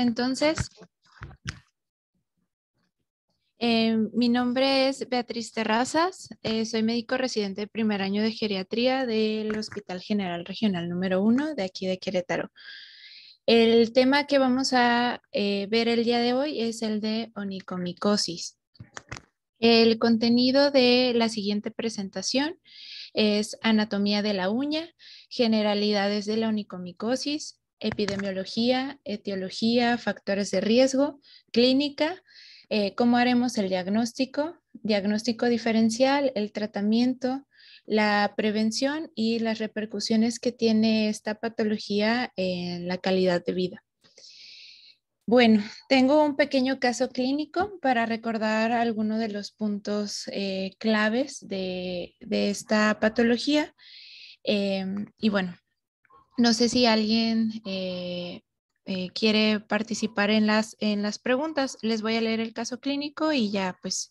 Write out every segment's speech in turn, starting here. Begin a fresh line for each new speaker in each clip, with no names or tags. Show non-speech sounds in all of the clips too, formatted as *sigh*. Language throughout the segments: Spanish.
entonces. Em, mi nombre es Beatriz Terrazas, eh, soy médico residente de primer año de geriatría del Hospital General Regional número uno de aquí de Querétaro. El tema que vamos a eh, ver el día de hoy es el de onicomicosis. El contenido de la siguiente presentación es anatomía de la uña, generalidades de la onicomicosis, epidemiología, etiología, factores de riesgo, clínica, eh, cómo haremos el diagnóstico, diagnóstico diferencial, el tratamiento, la prevención y las repercusiones que tiene esta patología en la calidad de vida. Bueno, tengo un pequeño caso clínico para recordar algunos de los puntos eh, claves de, esta patología. Em, y bueno, no sé si alguien eh, eh, quiere participar en las, en las preguntas, les voy a leer el caso clínico y ya pues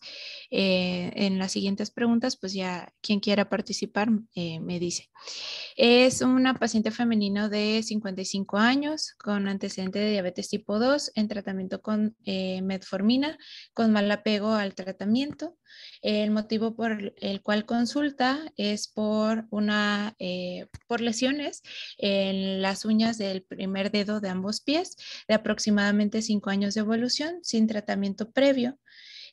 eh, en las siguientes preguntas pues ya quien quiera participar eh, me dice. Es una paciente femenina de 55 años con antecedente de diabetes tipo 2 en tratamiento con metformina con mal apego al tratamiento. El motivo por el cual consulta es por una por lesiones en las uñas del primer dedo de ambos pies de aproximadamente cinco años de evolución sin tratamiento previo.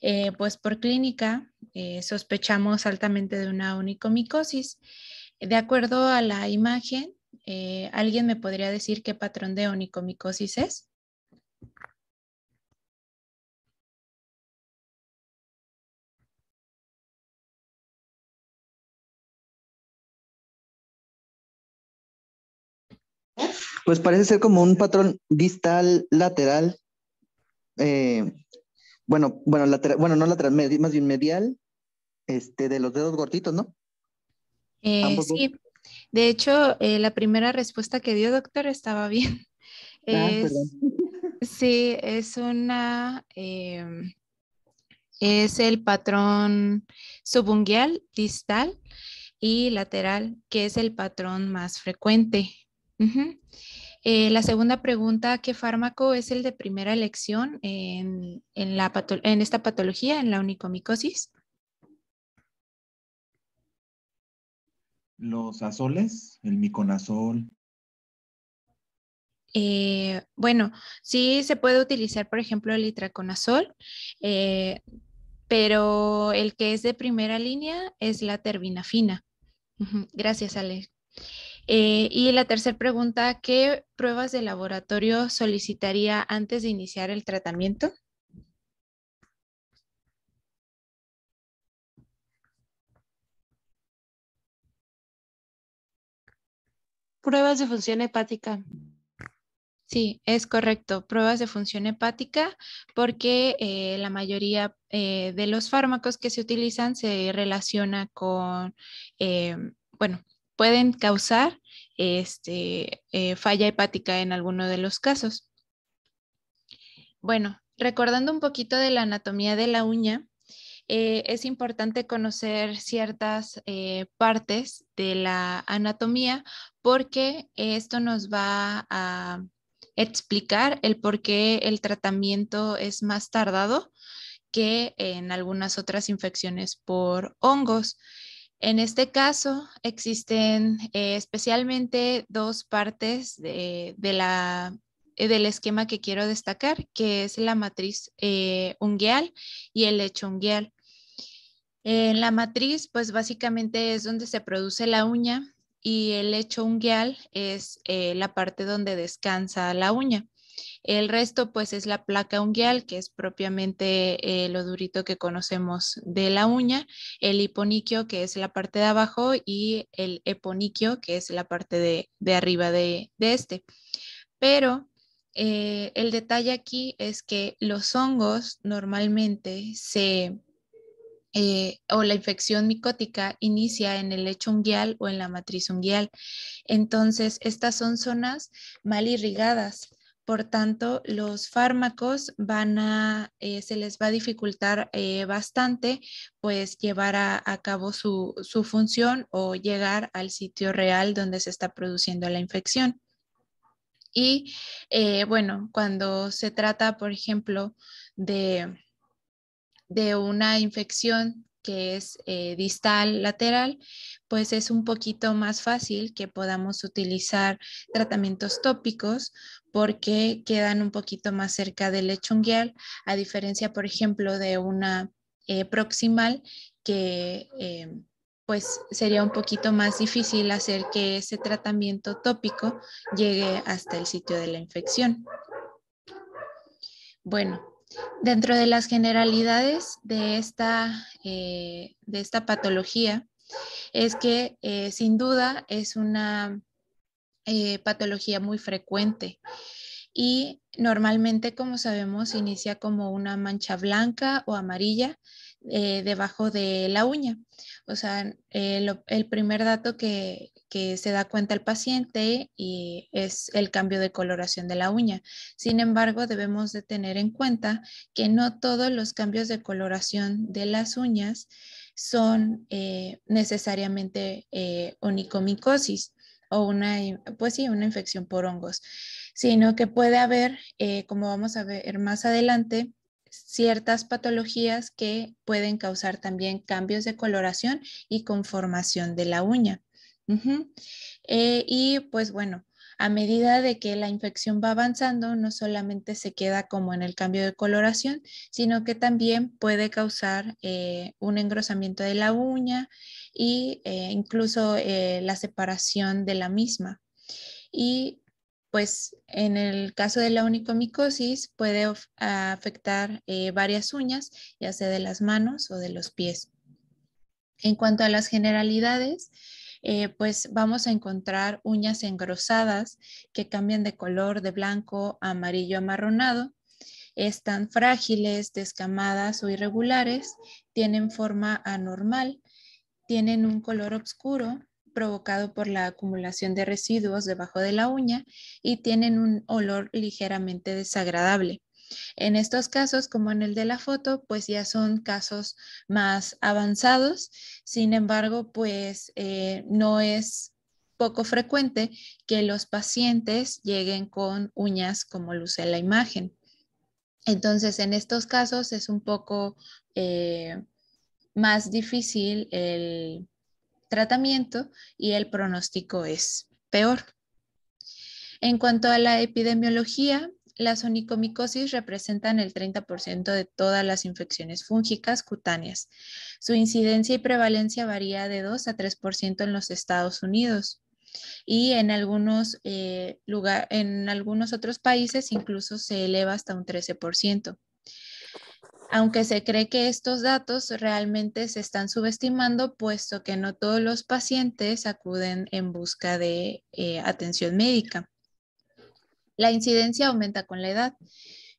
Eh, pues por clínica eh, sospechamos altamente de una onicomicosis. De acuerdo a la
imagen, eh, ¿alguien me podría decir qué patrón de onicomicosis es? Pues parece ser como un patrón distal
lateral. Eh, bueno, bueno, lateral, bueno, no lateral, más bien medial, este, de los dedos gorditos, ¿no?
Eh, sí, de hecho, eh, la primera respuesta que dio, doctor, estaba bien. Ah, es, sí, es una, em, es el patrón subungual, distal y lateral, que es el patrón más frecuente. Eh, la segunda pregunta, ¿qué fármaco es el de primera elección en, esta patología, en la onicomicosis?
Los azoles, el miconazol.
Eh, bueno, sí
se puede utilizar, por ejemplo, el itraconazol, eh, pero el que es de primera línea es la terbinafina. Gracias, Ale. Eh, y la tercera pregunta, ¿qué pruebas de laboratorio solicitaría
antes de iniciar el tratamiento?
Pruebas de función hepática. Sí, es correcto. Pruebas de función hepática porque eh, la mayoría eh, de los fármacos que se utilizan se relaciona con, bueno, pueden causar este, eh, falla hepática en alguno de los casos. Bueno, recordando un poquito de la anatomía de la uña, eh, es importante conocer ciertas eh, partes de la anatomía porque esto nos va a explicar el por qué el tratamiento es más tardado que en algunas otras infecciones por hongos. En este caso, existen eh, especialmente dos partes de, la, eh, del esquema que quiero destacar, que es la matriz eh, y el lecho ungueal. En la matriz, pues básicamente es donde se produce la uña y el lecho ungueal es eh, la parte donde descansa la uña. El resto pues es la placa unguial que es propiamente eh, lo durito que conocemos de la uña, el hiponiquio, que es la parte de abajo, y el eponiquio, que es la parte de, arriba de, este. Pero eh, el detalle aquí es que los hongos normalmente se... Eh, o la infección micótica inicia en el lecho unguial o en la matriz unguial. Entonces, estas son zonas mal irrigadas por tanto, los fármacos van a, eh, se les va a dificultar eh, bastante pues llevar a, cabo su, función o llegar al sitio real donde se está produciendo la infección. Y eh, bueno, cuando se trata, por ejemplo, de una infección que es eh, distal lateral, pues es un poquito más fácil que podamos utilizar tratamientos tópicos porque quedan un poquito más cerca del lechunguial, a diferencia, por ejemplo, de una eh, proximal que eh, pues sería un poquito más difícil hacer que ese tratamiento tópico llegue hasta el sitio de la infección. Bueno, Dentro de las generalidades de esta, eh, patología es que eh, sin duda es una eh, patología muy frecuente y normalmente, como sabemos, inicia como una mancha blanca o amarilla eh, debajo de la uña. O sea, el primer dato que, se da cuenta el paciente y es el cambio de coloración de la uña. Sin embargo, debemos de tener en cuenta que no todos los cambios de coloración de las uñas son eh, necesariamente eh, onicomicosis o una, pues una infección por hongos, sino que puede haber, como vamos a ver más adelante, ciertas patologías que pueden causar también cambios de coloración y conformación de la uña. Eh, y pues bueno, a medida de que la infección va avanzando, no solamente se queda como en el cambio de coloración, sino que también puede causar eh, un engrosamiento de la uña e incluso la separación de la misma. Y pues en el caso de la onicomicosis puede afectar eh, varias uñas, ya sea de las manos o de los pies. En cuanto a las generalidades, eh, pues vamos a encontrar uñas engrosadas que cambian de color de blanco a amarillo amarronado, están frágiles, descamadas o irregulares, tienen forma anormal, tienen un color oscuro, provocado por la acumulación de residuos debajo de la uña y tienen un olor ligeramente desagradable. En estos casos, como en el de la foto, pues ya son casos más avanzados. Sin embargo, pues eh, no es poco frecuente que los pacientes lleguen con uñas como luce la imagen. Entonces, en estos casos es un poco eh, más difícil el tratamiento y el pronóstico es peor. En cuanto a la epidemiología, las onicomicosis representan el 30% de todas las infecciones fúngicas cutáneas. Su incidencia y prevalencia varía de 2 a 3% en los Estados Unidos y en algunos, eh, en algunos otros países incluso se eleva hasta un 13% aunque se cree que estos datos realmente se están subestimando, puesto que no todos los pacientes acuden en busca de eh, atención médica. La incidencia aumenta con la edad,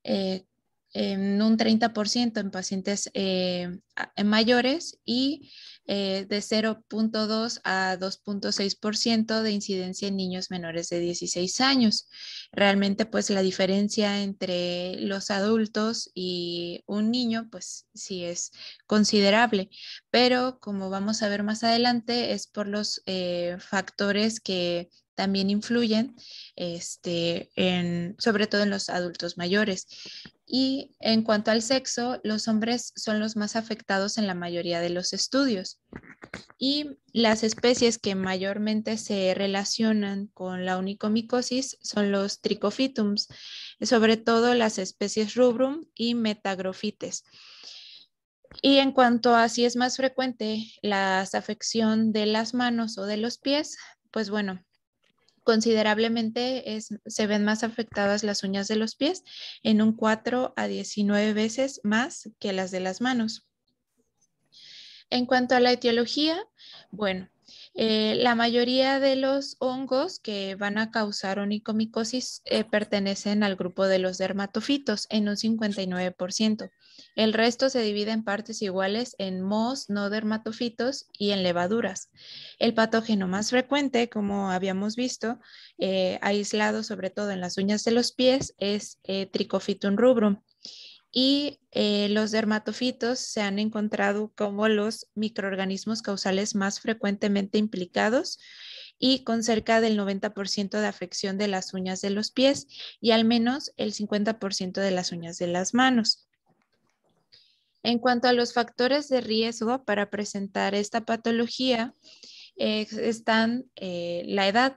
eh, en un 30% en pacientes eh, mayores y eh, de 0.2 a 2.6% de incidencia en niños menores de 16 años. Realmente, pues la diferencia entre los adultos y un niño, pues sí es considerable, pero como vamos a ver más adelante, es por los eh, factores que también influyen, este, sobre todo en los adultos mayores. Y en cuanto al sexo, los hombres son los más afectados en la mayoría de los estudios y las especies que mayormente se relacionan con la onicomicosis son los tricophytums, sobre todo las especies rubrum y metagrofites. Y en cuanto a si es más frecuente la afección de las manos o de los pies, pues bueno, considerablemente se ven más afectadas las uñas de los pies en un 4 a 19 veces más que las de las manos. En cuanto a la etiología, bueno, eh, la mayoría de los hongos que van a causar onicomicosis eh, pertenecen al grupo de los dermatofitos en un 59%. El resto se divide en partes iguales en mos no dermatofitos y en levaduras. El patógeno más frecuente, como habíamos visto, eh, aislado sobre todo en las uñas de los pies, es Trichophyton rubrum y eh, los dermatofitos se han encontrado como los microorganismos causales más frecuentemente implicados y con cerca del 90% de afección de las uñas de los pies y al menos el 50% de las uñas de las manos. En cuanto a los factores de riesgo para presentar esta patología, eh, están eh, la edad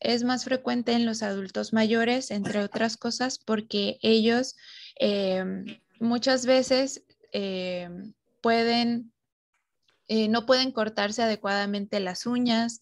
es más frecuente en los adultos mayores, entre otras cosas, porque ellos em, muchas veces em, pueden, eh, no pueden cortarse adecuadamente las uñas,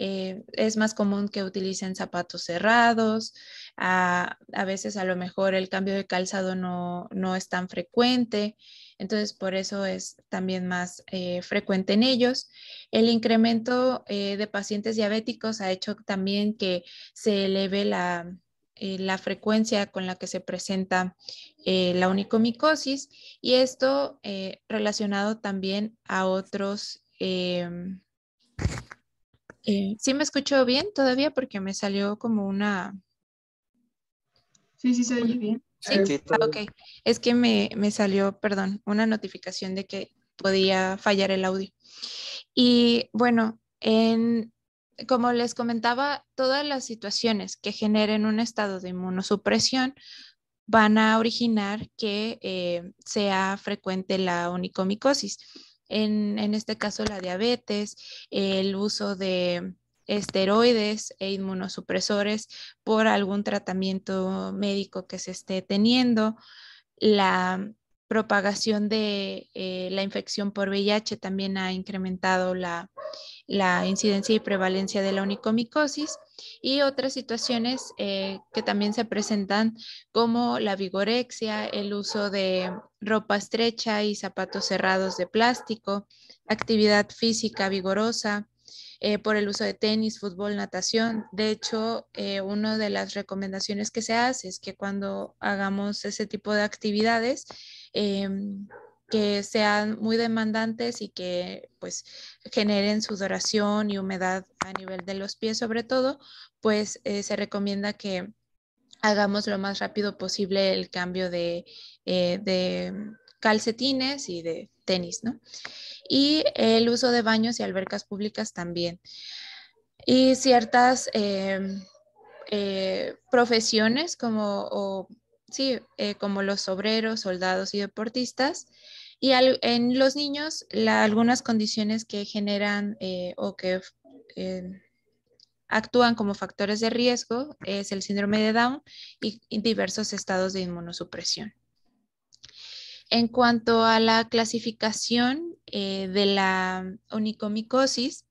eh, es más común que utilicen zapatos cerrados, a, veces a lo mejor el cambio de calzado no, es tan frecuente, entonces por eso es también más eh, frecuente en ellos. El incremento eh, de pacientes diabéticos ha hecho también que se eleve la, frecuencia con la que se presenta la onicomicosis y esto relacionado también a otros em, eh, sí me escucho bien todavía porque me salió como una... Sí, sí, se
oye bien. Sí, ah, ok.
Es que me, salió, perdón, una notificación de que podía fallar el audio. Y bueno, en, como les comentaba, todas las situaciones que generen un estado de inmunosupresión van a originar que eh, sea frecuente la onicomicosis en, en este caso la diabetes, el uso de esteroides e inmunosupresores por algún tratamiento médico que se esté teniendo, la propagación de eh, la infección por VIH también ha incrementado la, incidencia y prevalencia de la onicomicosis y otras situaciones eh, que también se presentan como la vigorexia, el uso de ropa estrecha y zapatos cerrados de plástico, actividad física vigorosa, eh, por el uso de tenis, fútbol, natación. De hecho, una de las recomendaciones que se hace es que cuando hagamos ese tipo de actividades, Em, que sean muy demandantes y que pues generen sudoración y humedad a nivel de los pies sobre todo, pues eh, se recomienda que hagamos lo más rápido posible el cambio eh, de, calcetines y de tenis, ¿no? Y el uso de baños y albercas públicas también. Y ciertas em, eh, profesiones como sí, eh, como los obreros, soldados y deportistas. Y en los niños, algunas condiciones que generan eh, o que eh, actúan como factores de riesgo es el síndrome de Down y, diversos estados de inmunosupresión. En cuanto a la clasificación de la onicomicosis,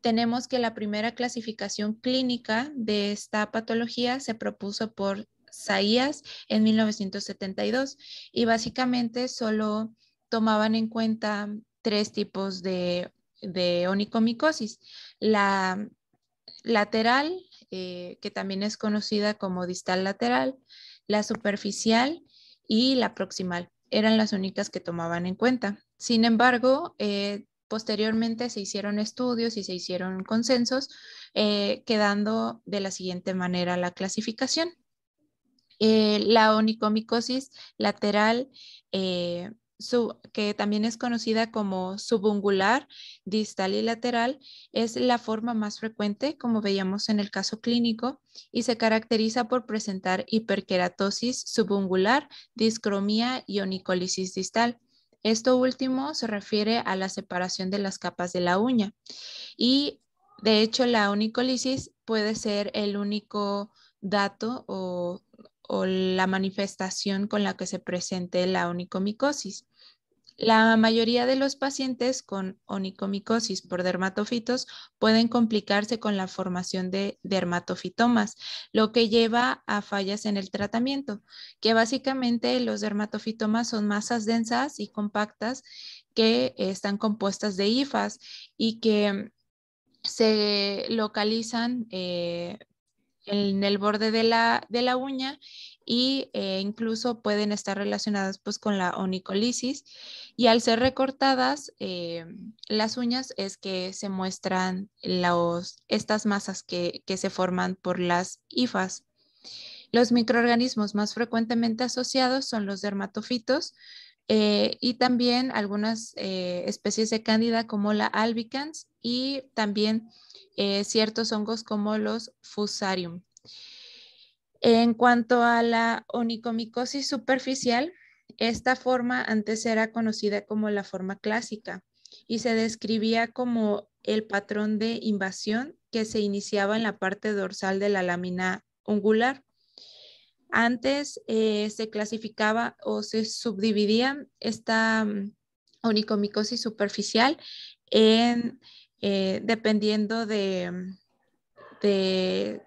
tenemos que la primera clasificación clínica de esta patología se propuso por Saías en 1972 y básicamente solo tomaban en cuenta tres tipos de, onicomicosis. La lateral, eh, que también es conocida como distal lateral, la superficial y la proximal. Eran las únicas que tomaban en cuenta. Sin embargo, eh, posteriormente se hicieron estudios y se hicieron consensos, eh, quedando de la siguiente manera la clasificación. Eh, la onicomicosis lateral, eh, que también es conocida como subungular, distal y lateral, es la forma más frecuente, como veíamos en el caso clínico, y se caracteriza por presentar hiperkeratosis subungular, discromía y onicólisis distal. Esto último se refiere a la separación de las capas de la uña. Y de hecho, la onicólisis puede ser el único dato o o la manifestación con la que se presente la onicomicosis. La mayoría de los pacientes con onicomicosis por dermatofitos pueden complicarse con la formación de dermatofitomas, lo que lleva a fallas en el tratamiento, que básicamente los dermatofitomas son masas densas y compactas que están compuestas de hifas y que se localizan eh, en el borde de la, uña e incluso pueden estar relacionadas pues con la onicolisis y al ser recortadas eh, las uñas es que se muestran estas masas que, que se forman por las hifas. Los microorganismos más frecuentemente asociados son los dermatofitos, eh, y también algunas eh, especies de cándida como la albicans y también eh, ciertos hongos como los fusarium. En cuanto a la onicomicosis superficial, esta forma antes era conocida como la forma clásica y se describía como el patrón de invasión que se iniciaba en la parte dorsal de la lámina ungular antes eh, se clasificaba o se subdividía esta mm, onicomicosis superficial en, eh, dependiendo del mm,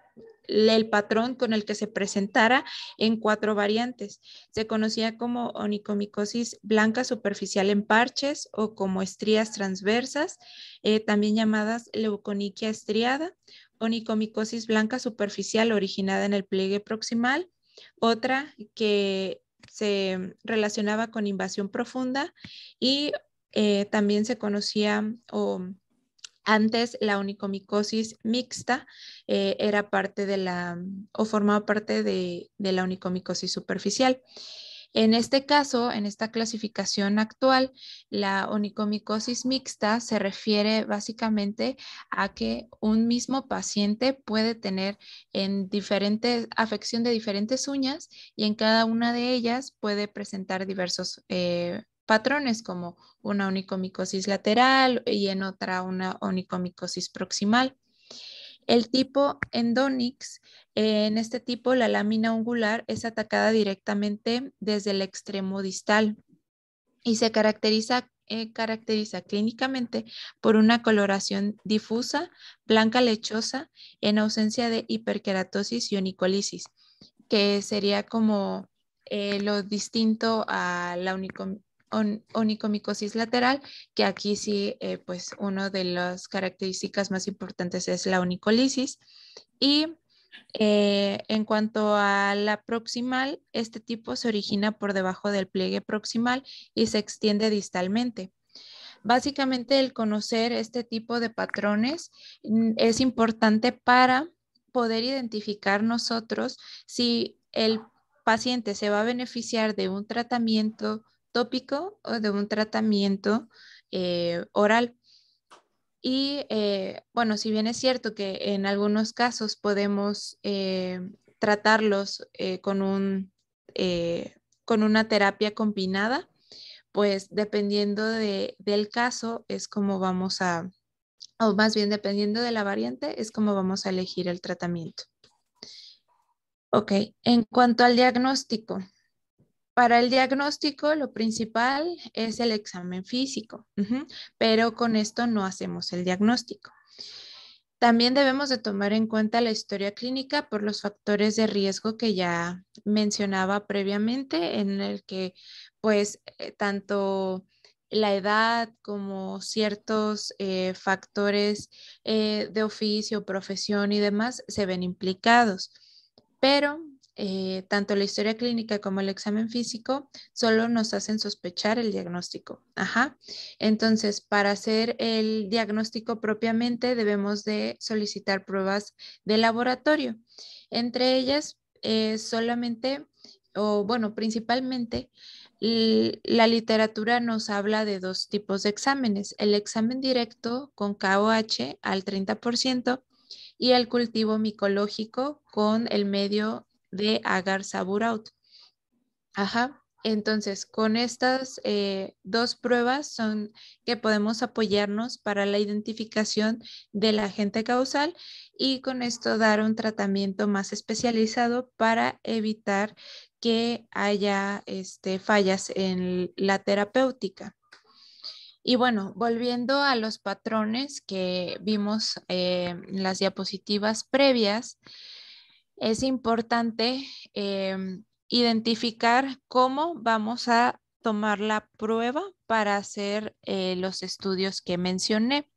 el patrón con el que se presentara en cuatro variantes. Se conocía como onicomicosis blanca superficial en parches o como estrías transversas, eh, también llamadas leuconiquia estriada, onicomicosis blanca superficial originada en el pliegue proximal, otra que se relacionaba con invasión profunda y eh, también se conocía o antes la onicomicosis mixta eh, era parte de la o formaba parte de, de la onicomicosis superficial. En este caso, en esta clasificación actual, la onicomicosis mixta se refiere básicamente a que un mismo paciente puede tener en diferentes, afección de diferentes uñas y en cada una de ellas puede presentar diversos eh, patrones como una onicomicosis lateral y en otra una onicomicosis proximal. El tipo endónix, eh, en este tipo la lámina angular es atacada directamente desde el extremo distal y se eh, caracteriza, clínicamente por una coloración difusa, blanca lechosa, en ausencia de hiperkeratosis y onicolisis, que sería como eh, lo distinto a la onicomicosis lateral, que aquí sí, eh, pues una de las características más importantes es la onicolisis. Y eh, en cuanto a la proximal, este tipo se origina por debajo del pliegue proximal y se extiende distalmente. Básicamente el conocer este tipo de patrones mm, es importante para poder identificar nosotros si el paciente se va a beneficiar de un tratamiento tópico o de un tratamiento eh, oral. Y eh, bueno, si bien es cierto que en algunos casos podemos eh, tratarlos con, un, con una terapia combinada, pues dependiendo de, del caso es como vamos a, o más bien dependiendo de la variante, es como vamos a elegir el tratamiento. Ok, en cuanto al diagnóstico, para el diagnóstico, lo principal es el examen físico, pero con esto no hacemos el diagnóstico. También debemos de tomar en cuenta la historia clínica por los factores de riesgo que ya mencionaba previamente, en el que pues eh, tanto la edad como ciertos eh, factores eh, de oficio, profesión y demás se ven implicados. Pero eh, tanto la historia clínica como el examen físico solo nos hacen sospechar el diagnóstico. Ajá. Entonces, para hacer el diagnóstico propiamente debemos de solicitar pruebas de laboratorio. Entre ellas, eh, solamente, o bueno, principalmente, la literatura nos habla de dos tipos de exámenes, el examen directo con KOH al 30% y el cultivo micológico con el medio de agar saburaut. Ajá. Entonces, con estas eh, dos pruebas son que podemos apoyarnos para la identificación del agente causal y con esto dar un tratamiento más especializado para evitar que haya este, fallas en la terapéutica. Y bueno, volviendo a los patrones que vimos eh, en las diapositivas previas, es importante em, identificar cómo vamos a tomar la prueba para hacer eh, los estudios que mencioné.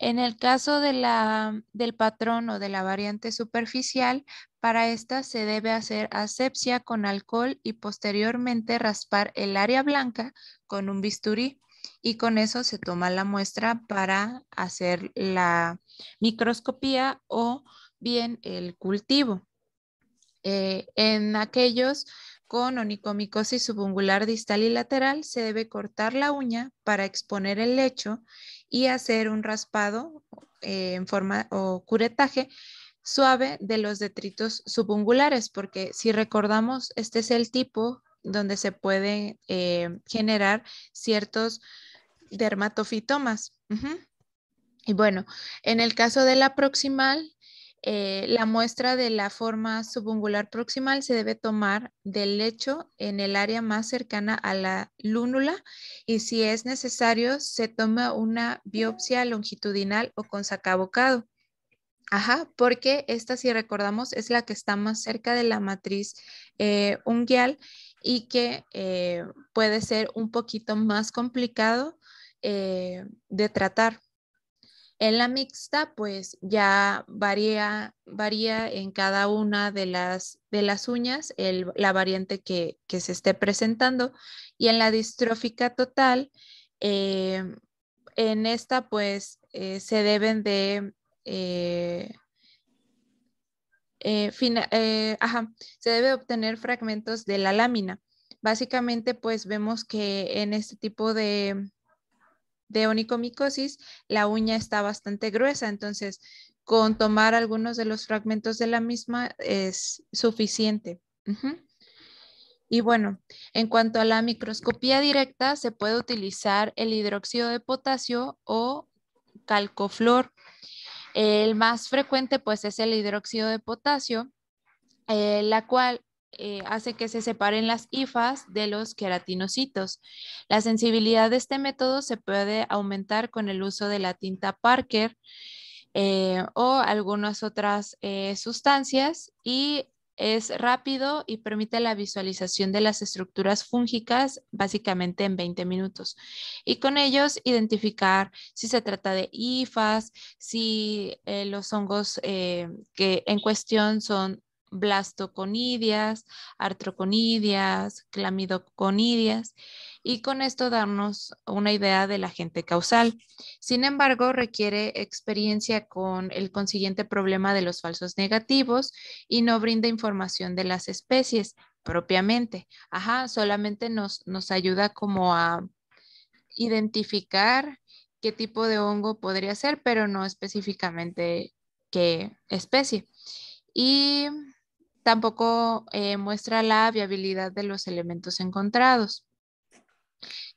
En el caso de la, del patrón o de la variante superficial, para esta se debe hacer asepsia con alcohol y posteriormente raspar el área blanca con un bisturí y con eso se toma la muestra para hacer la microscopía o bien el cultivo. Eh, en aquellos con onicomicosis subungular distal y lateral se debe cortar la uña para exponer el lecho y hacer un raspado eh, en forma o curetaje suave de los detritos subungulares, porque si recordamos, este es el tipo donde se pueden eh, generar ciertos dermatofitomas. Y bueno, en el caso de la proximal, eh, la muestra de la forma subungular proximal se debe tomar del lecho en el área más cercana a la lúnula y si es necesario se toma una biopsia longitudinal o con sacabocado. Ajá, porque esta, si recordamos, es la que está más cerca de la matriz eh, unguial y que eh, puede ser un poquito más complicado eh, de tratar. En la mixta, pues ya varía, varía en cada una de las, de las uñas la variante que, se esté presentando. Y en la distrófica total, em, en esta, pues eh, se deben de... Eh, eh, se debe obtener fragmentos de la lámina. Básicamente, pues vemos que en este tipo de, de onicomicosis, la uña está bastante gruesa, entonces con tomar algunos de los fragmentos de la misma es suficiente. Y bueno, en cuanto a la microscopía directa, se puede utilizar el hidróxido de potasio o calcoflor. El más frecuente pues es el hidróxido de potasio, eh, la cual eh, hace que se separen las hifas de los queratinocitos. La sensibilidad de este método se puede aumentar con el uso de la tinta Parker eh, o algunas otras eh, sustancias y es rápido y permite la visualización de las estructuras fúngicas básicamente en 20 minutos. Y con ellos identificar si se trata de hifas si los hongos que en cuestión son blastoconidias, artroconidias, clamidoconidias y con esto darnos una idea de la agente causal. Sin embargo, requiere experiencia con el consiguiente problema de los falsos negativos y no brinda información de las especies propiamente. Ajá, solamente nos, nos ayuda como a identificar qué tipo de hongo podría ser, pero no específicamente qué especie. Y Tampoco eh, muestra la viabilidad de los elementos encontrados.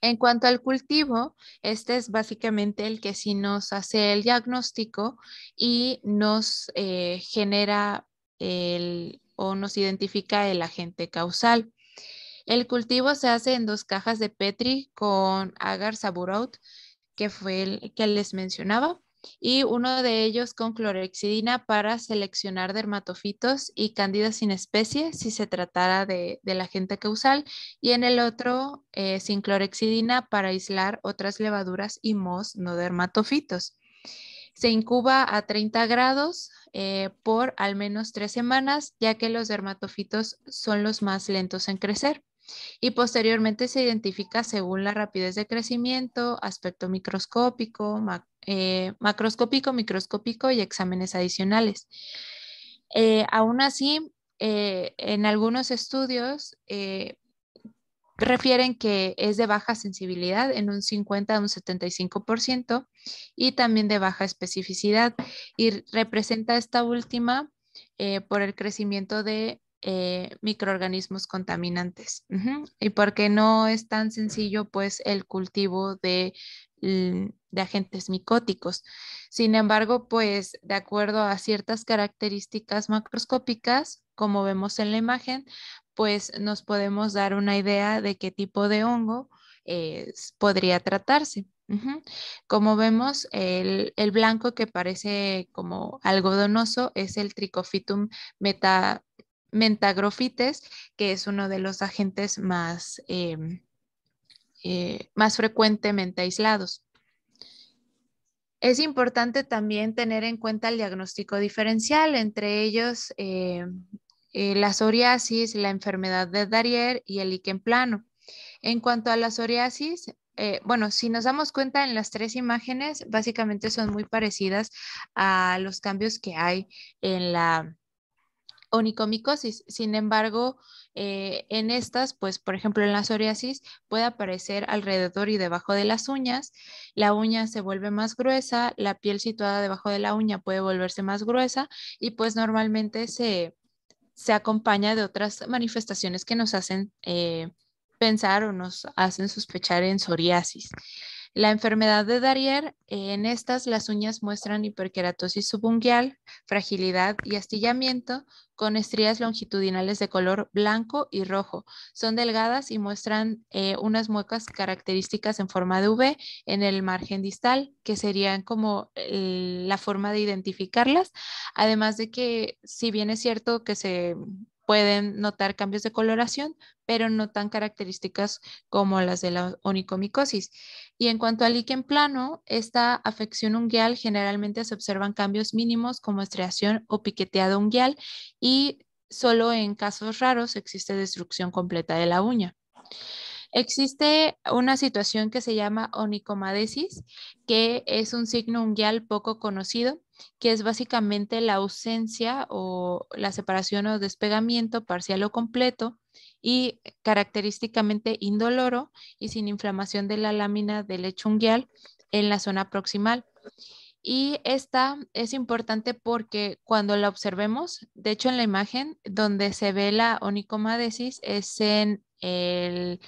En cuanto al cultivo, este es básicamente el que sí nos hace el diagnóstico y nos eh, genera o nos identifica el agente causal. El cultivo se hace en dos cajas de Petri con agar saburot que fue el que les mencionaba y uno de ellos con clorexidina para seleccionar dermatofitos y candidas sin especie si se tratara de, la gente causal y en el otro eh, sin clorexidina para aislar otras levaduras y mos no dermatofitos. Se incuba a 30 grados eh, por al menos tres semanas, ya que los dermatofitos son los más lentos en crecer y posteriormente se identifica según la rapidez de crecimiento, aspecto microscópico, eh, macroscópico, microscópico y exámenes adicionales. Eh, aún así, eh, en algunos estudios refieren que es de baja sensibilidad en un 50 a un 75% y también de baja especificidad y representa esta última por el crecimiento de eh, microorganismos contaminantes. Y porque no es tan sencillo, pues, el cultivo mm, de, agentes micóticos. Sin embargo, pues, de acuerdo a ciertas características macroscópicas, como vemos en la imagen, pues nos podemos dar una idea de qué tipo de hongo podría tratarse. Como vemos, el, blanco que parece como algodonoso es el tricofitum meta, mentagrofites, que es uno de los agentes más, em, eh, más frecuentemente aislados. Es importante también tener en cuenta el diagnóstico diferencial, entre ellos em, eh, la psoriasis, la enfermedad de Darier y el líquen plano. En cuanto a la psoriasis, eh, bueno, si nos damos cuenta en las tres imágenes, básicamente son muy parecidas a los cambios que hay en la, onicomicosis. Sin embargo, eh, en estas, pues por ejemplo en la psoriasis puede aparecer alrededor y debajo de las uñas, la uña se vuelve más gruesa, la piel situada debajo de la uña puede volverse más gruesa y pues normalmente se, acompaña de otras manifestaciones que nos hacen eh, pensar o nos hacen sospechar en psoriasis. La enfermedad de Darier, en estas las uñas muestran hiperkeratosis subungual, fragilidad y astillamiento con estrías longitudinales de color blanco y rojo. Son delgadas y muestran eh, unas muecas características en forma de V en el margen distal, que serían como la forma de identificarlas. Además de que, si bien es cierto que se pueden notar cambios de coloración, pero no tan características como las de la onicomicosis. Y en cuanto al líquen plano, esta afección ungueal generalmente se observan cambios mínimos como estriación o piqueteado unguial y solo en casos raros existe destrucción completa de la uña. Existe una situación que se llama onicomadesis, que es un signo unguial poco conocido, que es básicamente la ausencia o la separación o despegamiento parcial o completo y característicamente indoloro y sin inflamación de la lámina del lecho unguial en la zona proximal. Y esta es importante porque cuando la observemos, de hecho en la imagen donde se ve la onicomadesis es en el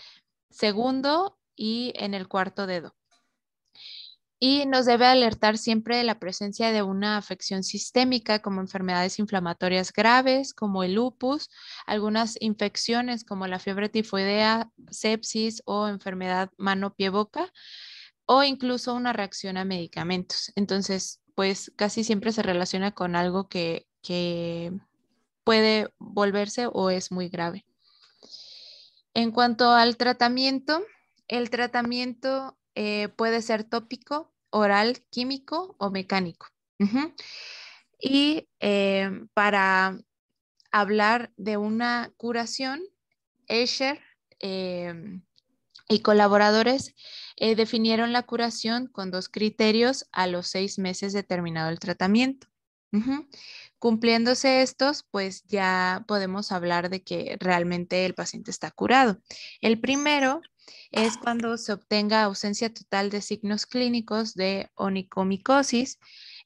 segundo y en el cuarto dedo. Y nos debe alertar siempre de la presencia de una afección sistémica como enfermedades inflamatorias graves, como el lupus, algunas infecciones como la fiebre tifoidea, sepsis o enfermedad mano-pie-boca, o incluso una reacción a medicamentos. Entonces, pues casi siempre se relaciona con algo que, que puede volverse o es muy grave. En cuanto al tratamiento, el tratamiento eh, puede ser tópico, oral, químico o mecánico. Y eh, para hablar de una curación, Escher eh, y colaboradores definieron la curación con dos criterios a los seis meses de terminado el tratamiento. Cumpliéndose estos, pues ya podemos hablar de que realmente el paciente está curado. El primero es cuando se obtenga ausencia total de signos clínicos de onicomicosis.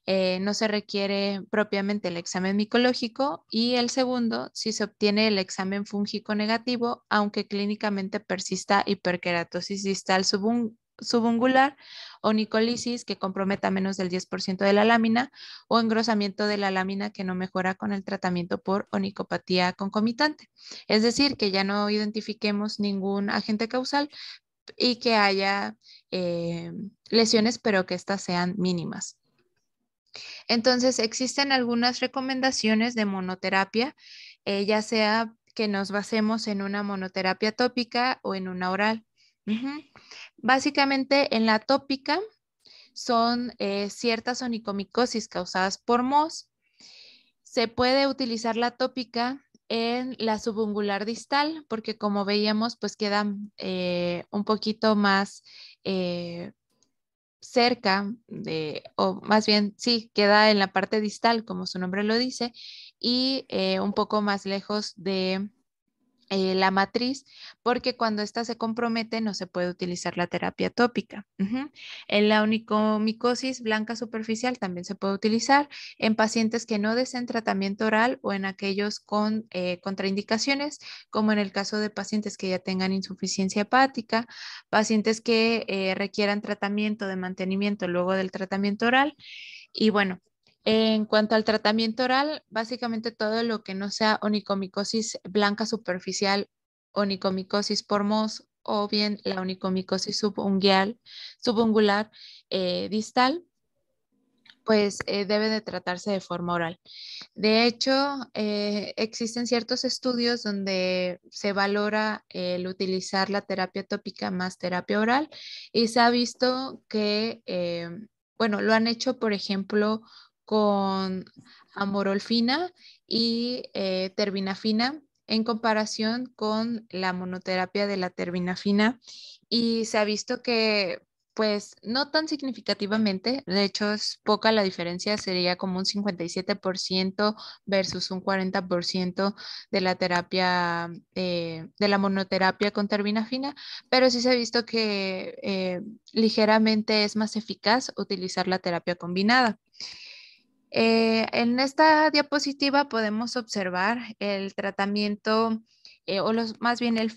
Eh, no se requiere propiamente el examen micológico y el segundo, si se obtiene el examen fúngico negativo, aunque clínicamente persista hiperkeratosis distal subungual subungular o que comprometa menos del 10% de la lámina o engrosamiento de la lámina que no mejora con el tratamiento por onicopatía concomitante. Es decir, que ya no identifiquemos ningún agente causal y que haya eh, lesiones, pero que éstas sean mínimas. Entonces, existen algunas recomendaciones de monoterapia, eh, ya sea que nos basemos en una monoterapia tópica o en una oral. Básicamente en la tópica son eh, ciertas onicomicosis causadas por MOS. Se puede utilizar la tópica en la subungular distal, porque como veíamos, pues queda eh, un poquito más eh, cerca, de, o más bien, sí, queda en la parte distal, como su nombre lo dice, y un poco más lejos de eh, la matriz, porque cuando ésta se compromete no se puede utilizar la terapia tópica. En la onicomicosis blanca superficial también se puede utilizar en pacientes que no deseen tratamiento oral o en aquellos con eh, contraindicaciones, como en el caso de pacientes que ya tengan insuficiencia hepática, pacientes que eh, requieran tratamiento de mantenimiento luego del tratamiento oral. Y bueno, en cuanto al tratamiento oral, básicamente todo lo que no sea onicomicosis blanca superficial, onicomicosis por o bien la onicomicosis subungual, subungular eh, distal, pues eh, debe de tratarse de forma oral. De hecho, eh, existen ciertos estudios donde se valora el utilizar la terapia tópica más terapia oral y se ha visto que, bueno, lo han hecho, por ejemplo, con amorolfina y eh, terbinafina en comparación con la monoterapia de la terbinafina y se ha visto que pues no tan significativamente, de hecho es poca la diferencia, sería como un 57% versus un 40% de la terapia, eh, de la monoterapia con terbinafina, pero sí se ha visto que eh, ligeramente es más eficaz utilizar la terapia combinada. Eh, en esta diapositiva podemos observar el tratamiento eh, o los, más bien el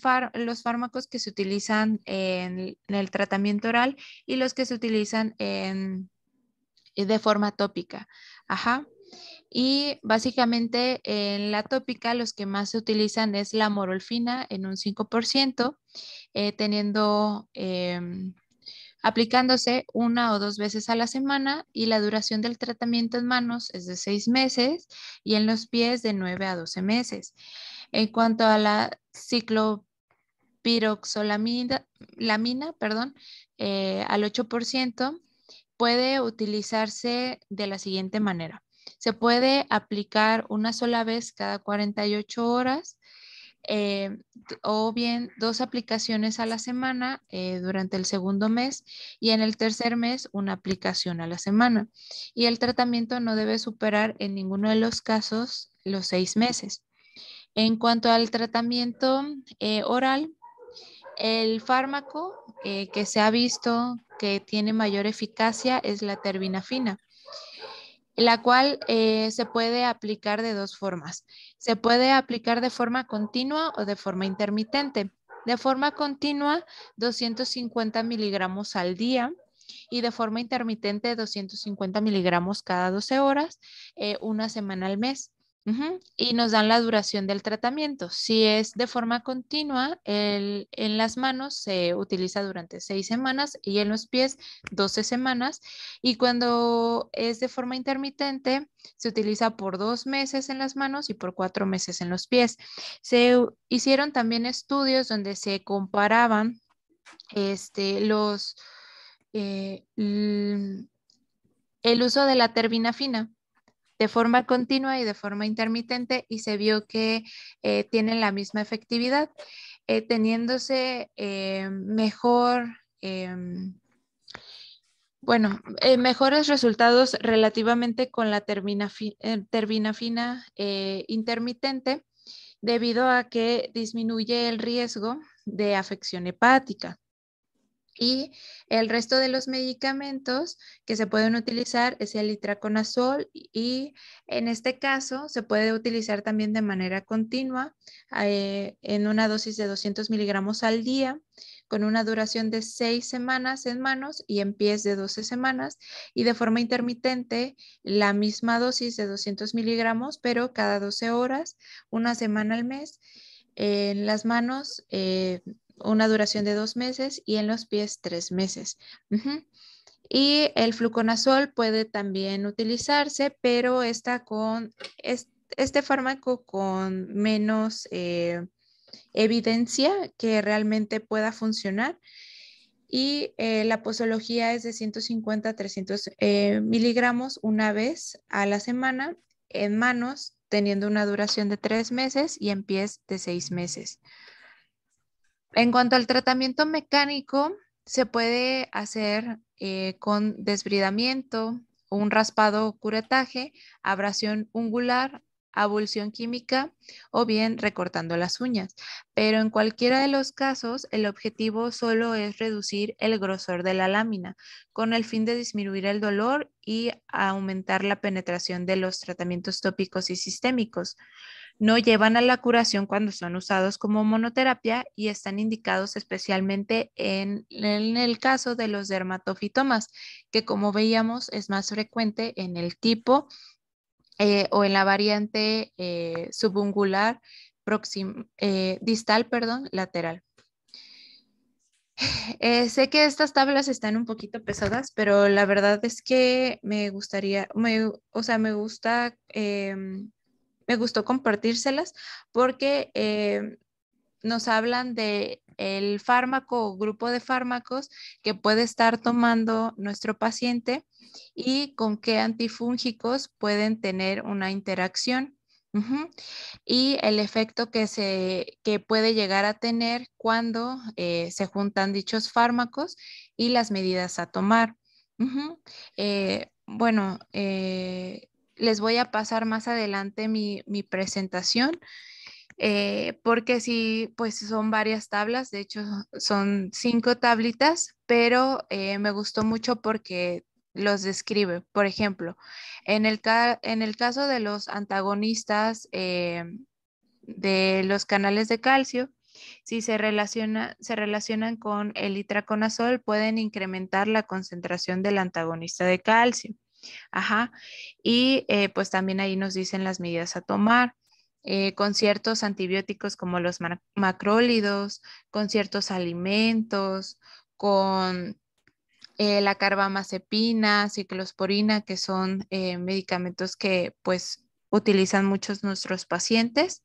los fármacos que se utilizan en, el tratamiento oral y los que se utilizan eh, de forma tópica. Ajá. Y básicamente en la tópica los que más se utilizan es la morolfina en un 5%, teniendo em, aplicándose una o dos veces a la semana y la duración del tratamiento en manos es de seis meses y en los pies de nueve a doce meses. En cuanto a la ciclopiroxolamina, eh, al 8%, puede utilizarse de la siguiente manera. Se puede aplicar una sola vez cada 48 horas eh, o bien dos aplicaciones a la semana eh, durante el segundo mes y en el tercer mes una aplicación a la semana. Y el tratamiento no debe superar en ninguno de los casos los seis meses. En cuanto al tratamiento eh, oral, el fármaco que se ha visto que tiene mayor eficacia es la fina la cual eh, se puede aplicar de dos formas. Se puede aplicar de forma continua o de forma intermitente. De forma continua, 250 miligramos al día y de forma intermitente 250 miligramos cada 12 horas, eh, una semana al mes. Y nos dan la duración del tratamiento. Si es de forma continua, en las manos se utiliza durante seis semanas y en los pies 12 semanas. Y cuando es de forma intermitente, se utiliza por dos meses en las manos y por cuatro meses en los pies. Se hicieron también estudios donde se comparaban este, los, eh, el uso de la fina de forma continua y de forma intermitente y se vio que eh, tienen la misma efectividad, eh, teniéndose eh, mejor, em, bueno, mejores resultados relativamente con la fina intermitente debido a que disminuye el riesgo de afección hepática. Y el resto de los medicamentos que se pueden utilizar es el litraconazol y en este caso se puede utilizar también de manera continua eh, en una dosis de 200 miligramos al día con una duración de seis semanas en manos y en pies de 12 semanas y de forma intermitente la misma dosis de 200 miligramos pero cada 12 horas, una semana al mes. En las manos eh, una duración de dos meses y en los pies tres meses. Y el fluconazol puede también utilizarse, pero está con este, fármaco con menos eh, evidencia que realmente pueda funcionar. Y eh, la posología es de 150 a 300 eh, miligramos una vez a la semana en manos, teniendo una duración de tres meses y en pies de seis meses. En cuanto al tratamiento mecánico, se puede hacer eh, con desbridamiento, un raspado curetaje, abrasión ungular, abulsión química o bien recortando las uñas. Pero en cualquiera de los casos, el objetivo solo es reducir el grosor de la lámina con el fin de disminuir el dolor y aumentar la penetración de los tratamientos tópicos y sistémicos no llevan a la curación cuando son usados como monoterapia y están indicados especialmente en, el caso de los dermatofitomas, que como veíamos es más frecuente en el tipo eh, o en la variante eh, subungular proxim, eh, distal, perdón, lateral. *sighs* sé que estas tablas están un poquito pesadas, pero la verdad es que me gustaría, o sea, me gusta em, me gustó compartírselas porque eh, nos hablan de el fármaco o grupo de fármacos que puede estar tomando nuestro paciente y con qué antifúngicos pueden tener una interacción. Y el efecto que, se, que puede llegar a tener cuando eh, se juntan dichos fármacos y las medidas a tomar. Eh, bueno, les voy a pasar más adelante mi, presentación, eh, porque sí, pues son varias tablas, de hecho son cinco tablitas, pero eh, me gustó mucho porque los describe. Por ejemplo, en el, en el caso de los antagonistas eh, de los canales de calcio, si se, relaciona, se relacionan con el itraconazol, pueden incrementar la concentración del antagonista de calcio. Ajá. Y eh, pues también ahí nos dicen las medidas a tomar. Eh, con ciertos antibióticos como los macrólidos, con ciertos alimentos, con eh, la carbamazepina, ciclosporina, que son medicamentos que pues utilizan muchos nuestros pacientes.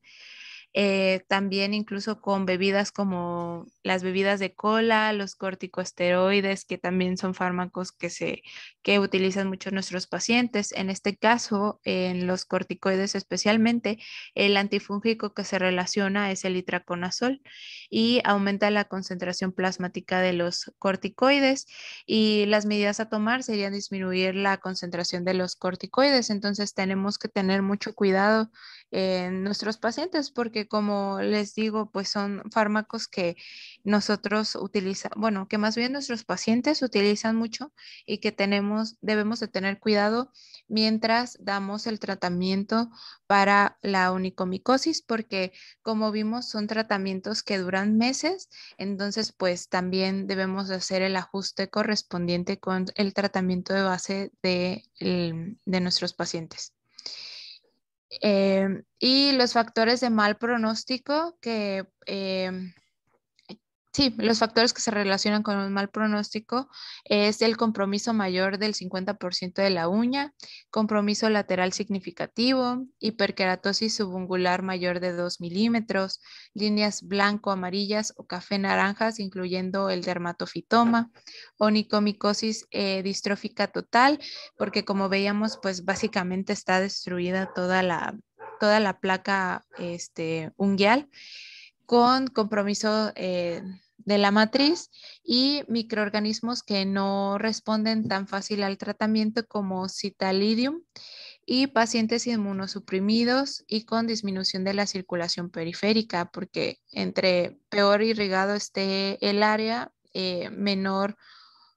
Eh, también incluso con bebidas como las bebidas de cola, los corticosteroides, que también son fármacos que, se, que utilizan mucho nuestros pacientes. En este caso, en los corticoides especialmente, el antifúngico que se relaciona es el itraconazol y aumenta la concentración plasmática de los corticoides y las medidas a tomar serían disminuir la concentración de los corticoides. Entonces tenemos que tener mucho cuidado en nuestros pacientes porque como les digo, pues son fármacos que nosotros utilizamos, bueno, que más bien nuestros pacientes utilizan mucho y que tenemos, debemos de tener cuidado mientras damos el tratamiento para la onicomicosis, porque como vimos son tratamientos que duran meses, entonces pues también debemos hacer el ajuste correspondiente con el tratamiento de base de nuestros pacientes. Em, y los factores de mal pronóstico que em, Sí, los factores que se relacionan con un mal pronóstico es el compromiso mayor del 50% de la uña, compromiso lateral significativo, hiperkeratosis subungular mayor de 2 milímetros, líneas blanco-amarillas o café-naranjas, incluyendo el dermatofitoma, onicomicosis eh, distrófica total, porque como veíamos, pues básicamente está destruida toda la, toda la placa este, unguial con compromiso eh, de la matriz y microorganismos que no responden tan fácil al tratamiento como Citalidium y pacientes inmunosuprimidos y con disminución de la circulación periférica, porque entre peor irrigado esté el área, eh, menor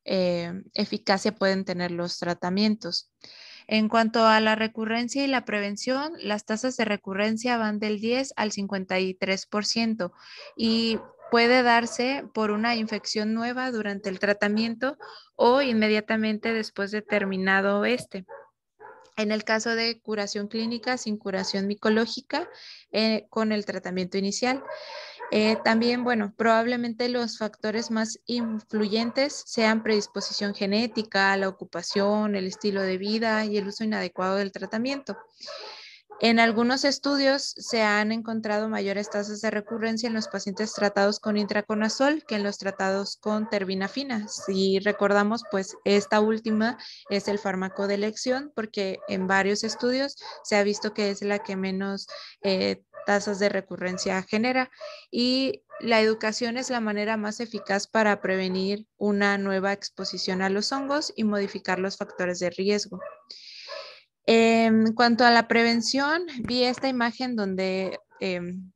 eh, eficacia pueden tener los tratamientos. En cuanto a la recurrencia y la prevención, las tasas de recurrencia van del 10 al 53% y puede darse por una infección nueva durante el tratamiento o inmediatamente después de terminado este. En el caso de curación clínica sin curación micológica eh, con el tratamiento inicial. Eh, también, bueno, probablemente los factores más influyentes sean predisposición genética, la ocupación, el estilo de vida y el uso inadecuado del tratamiento. En algunos estudios se han encontrado mayores tasas de recurrencia en los pacientes tratados con intraconazol que en los tratados con terbinafina. Si recordamos, pues esta última es el fármaco de elección porque en varios estudios se ha visto que es la que menos eh, tasas de recurrencia genera y la educación es la manera más eficaz para prevenir una nueva exposición a los hongos y modificar los factores de riesgo. Em, en cuanto a la prevención, vi esta imagen donde em,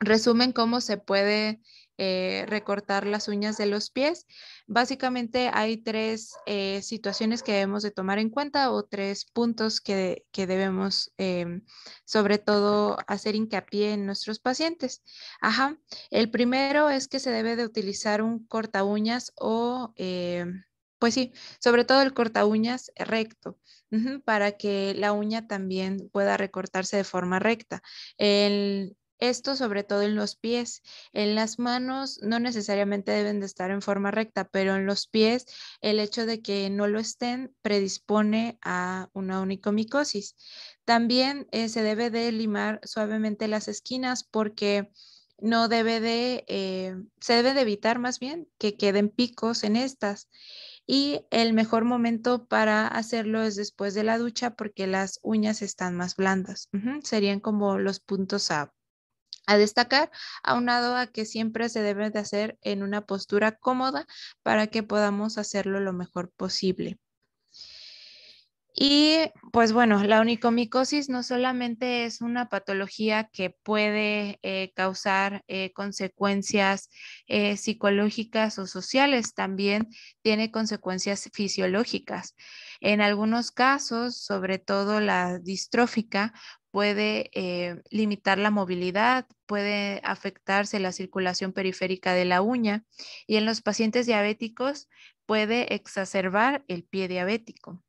resumen cómo se puede eh, recortar las uñas de los pies. Básicamente hay tres eh, situaciones que debemos de tomar en cuenta o tres puntos que, debemos em, sobre todo hacer hincapié en nuestros pacientes. Ajá. El primero es que se debe de utilizar un corta uñas o pues sí, sobre todo el corta uñas recto, para que la uña también pueda recortarse de forma recta. esto sobre todo en los pies. En las manos no necesariamente deben de estar en forma recta, pero en los pies el hecho de que no lo estén predispone a una onicomicosis. También eh, se debe de limar suavemente las esquinas porque no debe de, eh, se debe de evitar más bien que queden picos en estas y el mejor momento para hacerlo es después de la ducha porque las uñas están más blandas. Serían como los puntos a, a destacar, aunado a que siempre se debe de hacer en una postura cómoda para que podamos hacerlo lo mejor posible. Y pues bueno, la onicomicosis no solamente es una patología que puede eh, causar eh, consecuencias eh, psicológicas o sociales, también tiene consecuencias fisiológicas. En algunos casos, sobre todo la distrófica, puede limitar la movilidad, puede afectarse la circulación periférica de la uña y en los pacientes diabéticos puede exacerbar el pie diabético.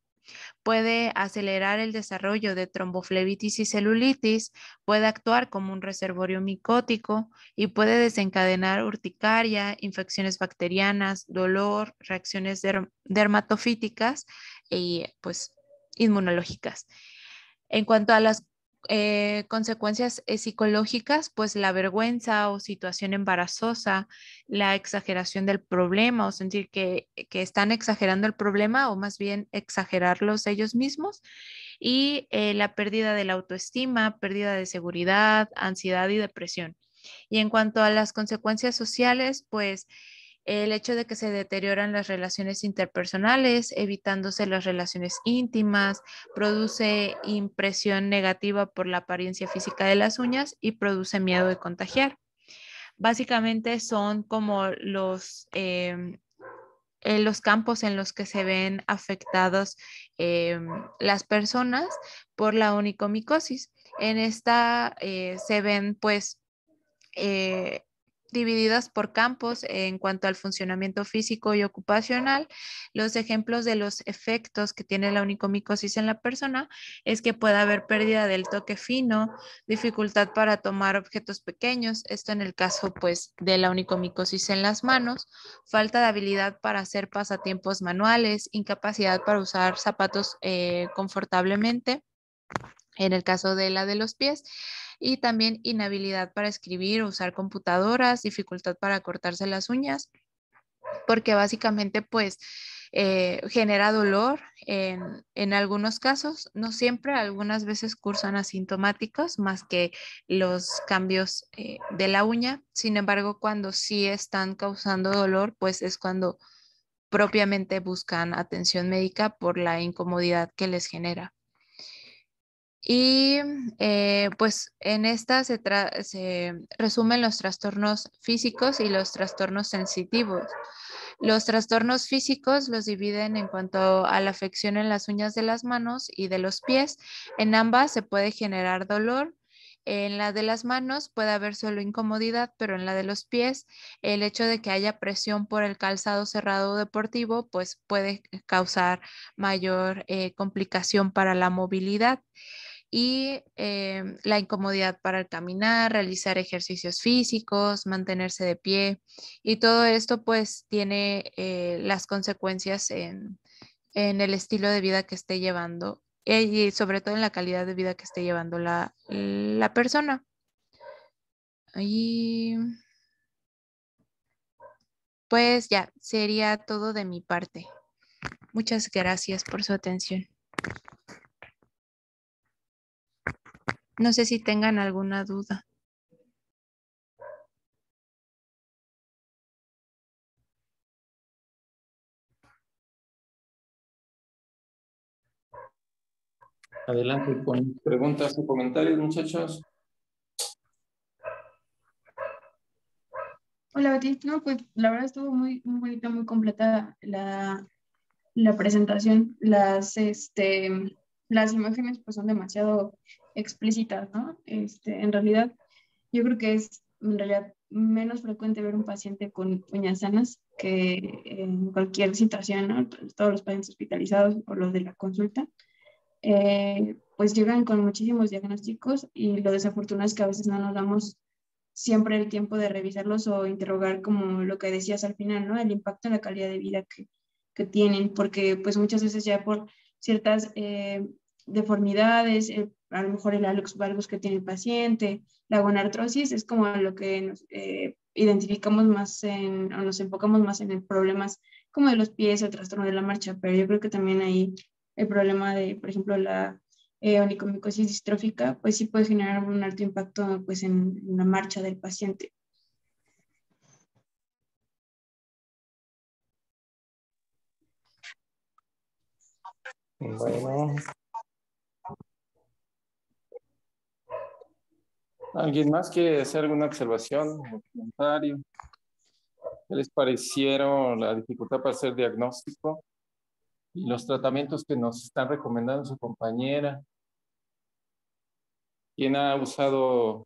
Puede acelerar el desarrollo de tromboflebitis y celulitis, puede actuar como un reservorio micótico y puede desencadenar urticaria, infecciones bacterianas, dolor, reacciones dermatofíticas y pues inmunológicas. En cuanto a las eh, consecuencias eh, psicológicas, pues la vergüenza o situación embarazosa, la exageración del problema o sentir que, están exagerando el problema o más bien exagerarlos ellos mismos y eh, la pérdida de la autoestima, pérdida de seguridad, ansiedad y depresión. Y en cuanto a las consecuencias sociales, pues el hecho de que se deterioran las relaciones interpersonales, evitándose las relaciones íntimas, produce impresión negativa por la apariencia física de las uñas y produce miedo de contagiar. Básicamente son como los, em, eh, los campos en los que se ven afectados em, las personas por la onicomicosis. En esta eh, se ven pues eh, divididas por campos en cuanto al funcionamiento físico y ocupacional. Los ejemplos de los efectos que tiene la onicomicosis en la persona es que puede haber pérdida del toque fino, dificultad para tomar objetos pequeños, esto en el caso pues de la onicomicosis en las manos, falta de habilidad para hacer pasatiempos manuales, incapacidad para usar zapatos eh, confortablemente, en el caso de la de los pies y también inhabilidad para escribir o usar computadoras, dificultad para cortarse las uñas, porque básicamente pues eh, genera dolor en, algunos casos, no siempre, algunas veces cursan asintomáticos más que los cambios eh, de la uña, sin embargo cuando sí están causando dolor pues es cuando propiamente buscan atención médica por la incomodidad que les genera. Y eh, pues en esta se, resumen los trastornos físicos y los trastornos sensitivos. Los trastornos físicos los dividen en cuanto a la afección en las uñas de las manos y de los pies. En ambas se puede generar dolor. En la de las manos puede haber solo incomodidad, pero en la de los pies el hecho de que haya presión por el calzado cerrado deportivo pues puede eh, causar mayor eh, complicación para la movilidad y em, la incomodidad para caminar, realizar ejercicios físicos, mantenerse de pie y todo esto pues tiene eh, las consecuencias en, el estilo de vida que esté llevando eh, y sobre todo en la calidad de vida que esté llevando la, la persona. Y pues ya, sería todo de mi parte. Muchas gracias por su atención.
No sé si tengan alguna duda. Adelante con preguntas o comentarios, muchachos.
Hola, Betty, No, pues la verdad estuvo muy, muy bonita, muy completa la, la presentación. Las, este, las imágenes pues son demasiado explícitas, ¿no? Este, en realidad, yo creo que es en realidad menos frecuente ver un paciente con uñas sanas que en cualquier situación, ¿no? Pues, todos los pacientes hospitalizados o los de la consulta, eh, pues llegan con muchísimos diagnósticos y lo desafortunado es que a veces no nos damos siempre el tiempo de revisarlos o interrogar como lo que decías al final, ¿no? El impacto en la calidad de vida que, que tienen, porque pues muchas veces ya por ciertas eh, deformidades, eh, a lo mejor el alux valgus que tiene el paciente, la gonartrosis, es como lo que nos eh, identificamos más en, o nos enfocamos más en el problemas como de los pies el trastorno de la marcha, pero yo creo que también ahí el problema de, por ejemplo, la eh, onicomicosis distrófica, pues sí puede generar un alto impacto pues, en, la marcha del paciente.
Bueno,
¿Alguien más quiere hacer alguna observación o comentario? ¿Qué les parecieron la dificultad para hacer diagnóstico? Y los tratamientos que nos están recomendando su compañera. ¿Quién ha usado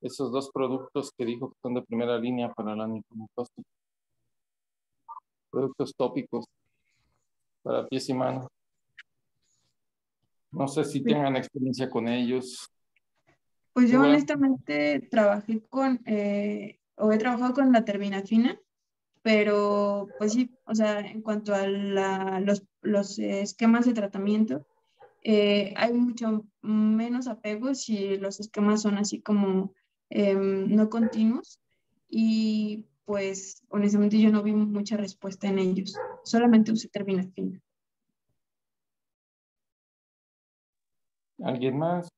esos dos productos que dijo que son de primera línea para la onicomicosis? Productos tópicos para pies y manos. No sé si tengan experiencia con ellos.
Pues yo
honestamente trabajé con, eh, o he trabajado con la terminafina, pero pues sí, o sea, en cuanto a la, los, los, esquemas de tratamiento, eh, hay mucho menos apego si los esquemas son así como em, no continuos y pues honestamente yo no vi mucha respuesta en ellos, solamente usé terminafina.
¿Alguien más?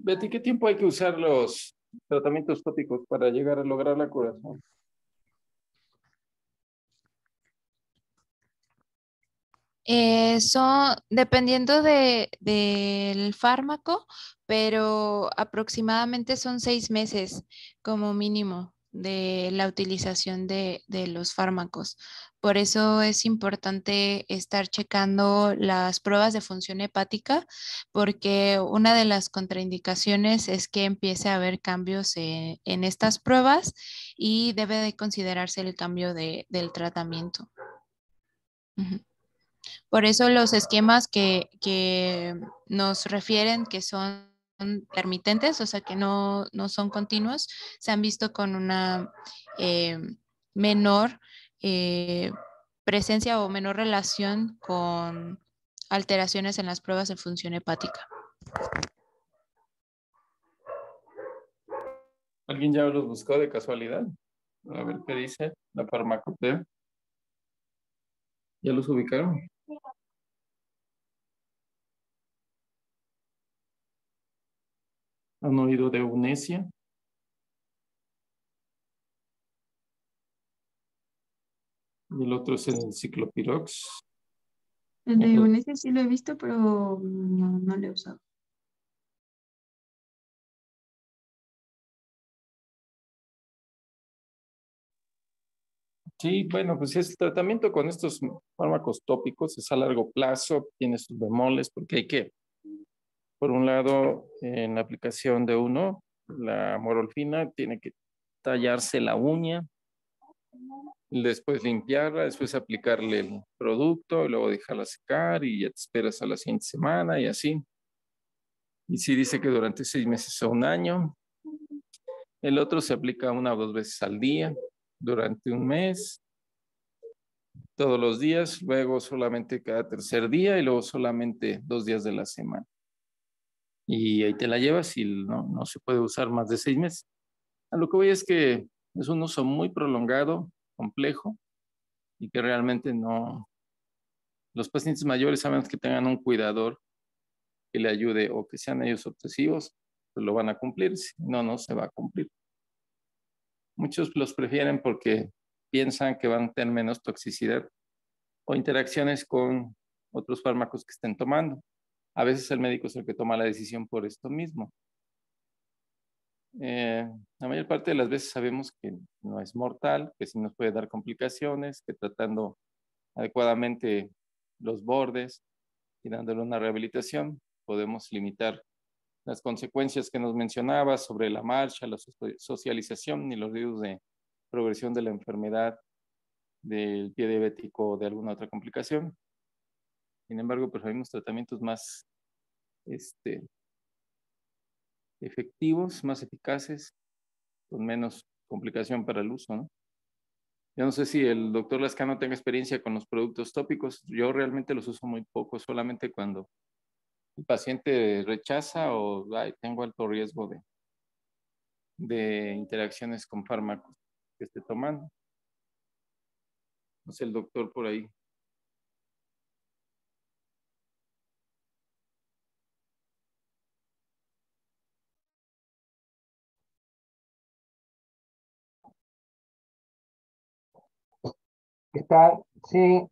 Betty, ¿qué tiempo hay que usar los tratamientos tópicos
para llegar a lograr la curación?
Eh, Eso, dependiendo del fármaco, pero aproximadamente son seis meses como mínimo de la utilización de, los fármacos. Por eso es importante estar checando las pruebas de función hepática, porque una de las contraindicaciones es que empiece a haber cambios en, estas pruebas y debe de considerarse el cambio del tratamiento. Por eso los esquemas que nos refieren que son intermitentes, o sea que no, no son continuos, se han visto con una eh, menor eh, presencia o menor relación con alteraciones en las pruebas de función hepática.
¿Alguien ya los buscó de casualidad? A ver qué dice la farmacopea. ¿Ya los ubicaron? ¿Han oído de Eunesia? Y el otro es el
ciclopirox. El de Eunesia sí lo he visto, pero no, no lo he usado. Sí, bueno, pues el tratamiento con
estos fármacos tópicos es a largo plazo, tiene sus bemoles, porque hay que por un lado, en la aplicación de uno, la morolfina tiene que tallarse la uña, después limpiarla, después aplicarle el producto, y luego dejarla secar y ya te esperas a la siguiente semana y así. Y si dice que durante seis meses o un año, el otro se aplica una o dos veces al día durante un mes, todos los días, luego solamente cada tercer día y luego solamente dos días de la semana y ahí te la llevas y no, se puede usar más de seis meses. A lo que voy es que es un uso muy prolongado, complejo y que realmente no... Los pacientes mayores, a menos que tengan un cuidador que le ayude o que sean ellos obsesivos, pues lo van a cumplir, si no, no se va a cumplir. Muchos los prefieren porque piensan que van a tener menos toxicidad o interacciones con otros fármacos que estén tomando. A veces el médico es el que toma la decisión por esto mismo. Eh, la mayor parte de las veces sabemos que no es mortal, que sí nos puede dar complicaciones, que tratando adecuadamente los bordes y dándole una rehabilitación podemos limitar las consecuencias que nos mencionaba sobre la marcha, la socialización y los riesgos de progresión de la enfermedad del pie diabético o de alguna otra complicación. Sin embargo, preferimos pues, tratamientos más este, efectivos, más eficaces, con menos complicación para el uso, Yo no sé si el doctor Lascano tenga experiencia con los productos tópicos. Yo realmente los uso muy poco, solamente cuando el paciente rechaza o tengo alto riesgo de interacciones con fármacos que esté tomando. No sé, el doctor por ahí
Está, sí.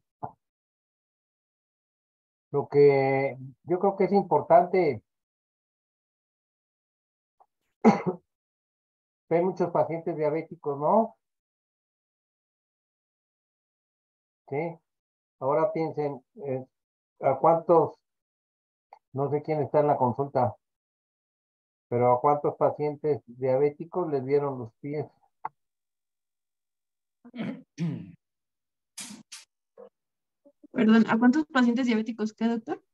Lo que yo creo que es importante. *coughs* Hay muchos pacientes diabéticos, ¿no? Sí. Ahora piensen, eh, ¿a cuántos? No sé quién está en
la consulta, pero ¿a cuántos pacientes diabéticos les vieron los pies? *coughs*
Perdón, ¿a cuántos pacientes diabéticos queda, doctor?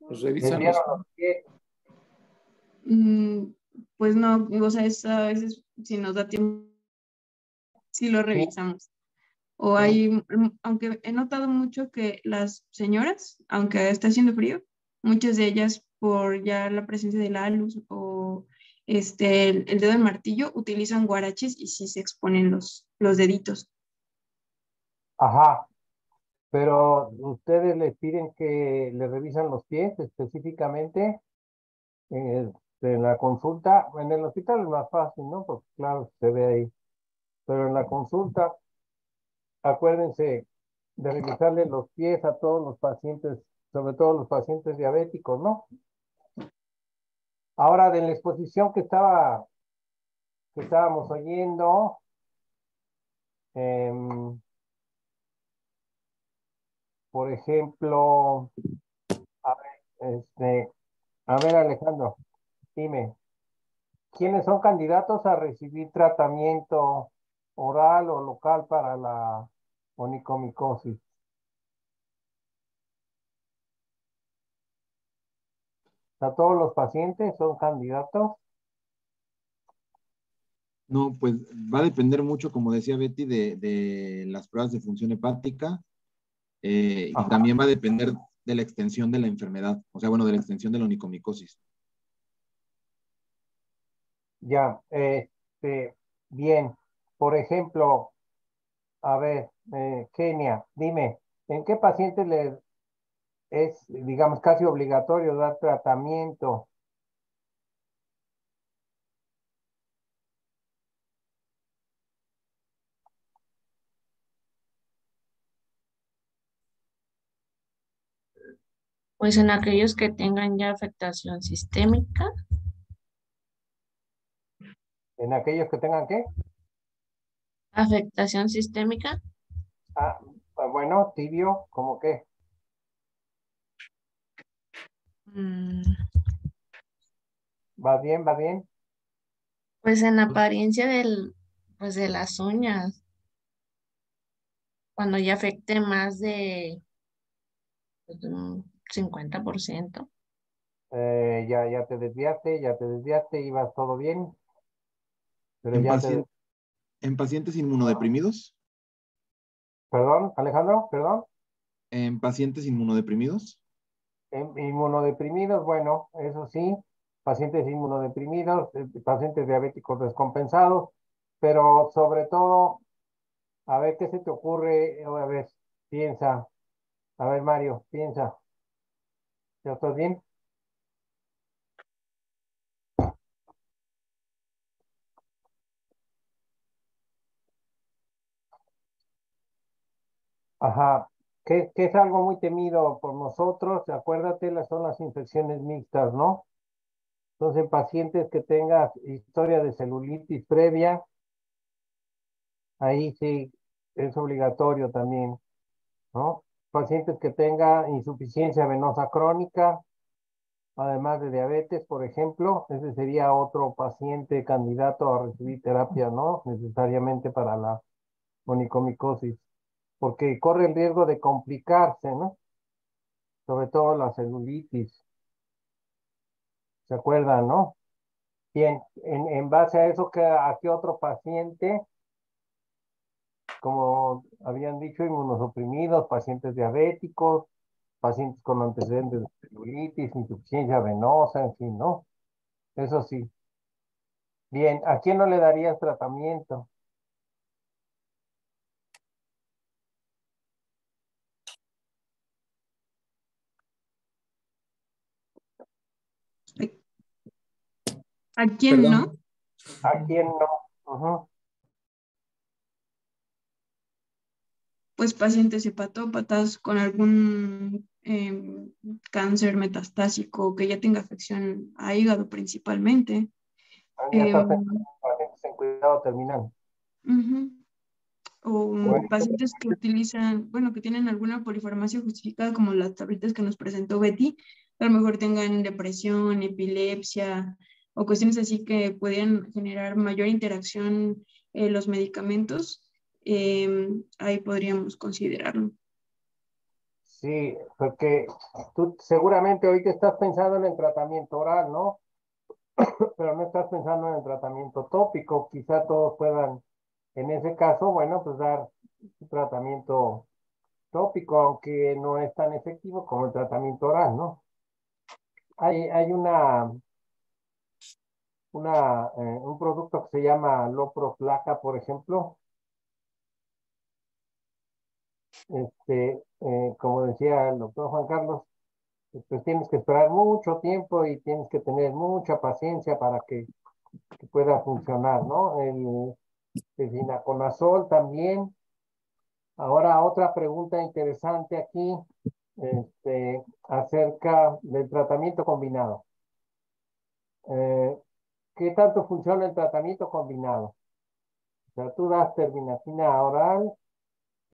Pues revisamos.
Mm, pues no, o sea, a veces si nos da tiempo, si lo revisamos. O hay, mm, aunque he notado mucho que las señoras, aunque está haciendo frío, muchas de ellas por ya la presencia de la luz o este, el, dedo del martillo, utilizan guaraches y sí se exponen los, los deditos.
Ajá, pero ustedes les piden que le revisan los pies específicamente eh, en la consulta. En el hospital es más fácil, ¿no? Porque claro, se ve ahí. Pero en la consulta, acuérdense de revisarle los pies a todos los pacientes, sobre todo los pacientes diabéticos, ¿no? Ahora, de la exposición que estaba que estábamos oyendo, eh, por ejemplo, a ver, este, a ver Alejandro, dime, ¿quiénes son candidatos a recibir tratamiento oral o local para la onicomicosis? ¿A todos los pacientes son candidatos? No,
pues va a depender mucho, como decía Betty, de, de las pruebas de función hepática, eh, y también va a depender de la extensión de la enfermedad, o sea, bueno, de la extensión de la onicomicosis.
Ya, este, bien. Por ejemplo, a ver, eh, Kenia, dime, ¿en qué pacientes le es, digamos, casi obligatorio dar tratamiento
pues en aquellos que tengan ya afectación sistémica.
¿En aquellos que tengan qué?
Afectación sistémica.
Ah, ah bueno, tibio, ¿cómo qué? Mm. ¿Va bien, va bien?
Pues en apariencia del, pues de las uñas. Cuando ya afecte más de pues, 50%.
Eh, ya, ya te desviaste, ya te desviaste, ibas todo bien.
Pero ¿En, ya ¿En pacientes inmunodeprimidos? Perdón, Alejandro, perdón. ¿En pacientes inmunodeprimidos?
En inmunodeprimidos, bueno, eso sí, pacientes inmunodeprimidos, eh, pacientes diabéticos descompensados, pero sobre todo, a ver, ¿qué se te ocurre? Eh, a ver, piensa. A ver, Mario, piensa. ¿Ya estás bien? Ajá, que, es algo muy temido por nosotros, acuérdate, son las infecciones mixtas, ¿no? Entonces, pacientes que tengan historia de celulitis previa, ahí sí es obligatorio también, ¿no? pacientes que tenga insuficiencia venosa crónica, además de diabetes, por ejemplo, ese sería otro paciente candidato a recibir terapia, ¿no? Necesariamente para la onicomicosis, porque corre el riesgo de complicarse, ¿no? Sobre todo la celulitis. ¿Se acuerdan, no? Bien, en, base a eso, ¿a qué otro paciente como habían dicho, inmunosuprimidos, pacientes diabéticos, pacientes con antecedentes de celulitis, insuficiencia venosa, en fin, ¿no? Eso sí. Bien, ¿a quién no le darías tratamiento?
¿A quién no? ¿A quién
no? pues pacientes hepatópatas con algún em, cáncer metastásico que ya tenga afección a hígado principalmente. Ah, em, pacientes en cuidado terminal. O pacientes que utilizan, bueno, que tienen alguna polifarmacia justificada como las tablitas que nos presentó Betty, a lo mejor tengan depresión, epilepsia o cuestiones así que pudieran generar mayor interacción eh, los medicamentos Em, ahí podríamos considerarlo.
Sí, porque tú seguramente hoy te estás pensando en el tratamiento oral, ¿no? *coughs* Pero no estás pensando en el tratamiento tópico. Quizá todos puedan, en ese caso, bueno, pues dar un tratamiento tópico, aunque no es tan efectivo como el tratamiento oral, ¿no? Hay, hay una, una eh, un producto que se llama Loproflaca, por ejemplo, este, eh, como decía el doctor Juan Carlos, pues tienes que esperar mucho tiempo y tienes que tener mucha paciencia para que, pueda funcionar, ¿no? El, el también. Ahora otra pregunta interesante aquí este, acerca del tratamiento combinado. Eh, ¿Qué tanto funciona el tratamiento combinado? O sea, tú das terminatina oral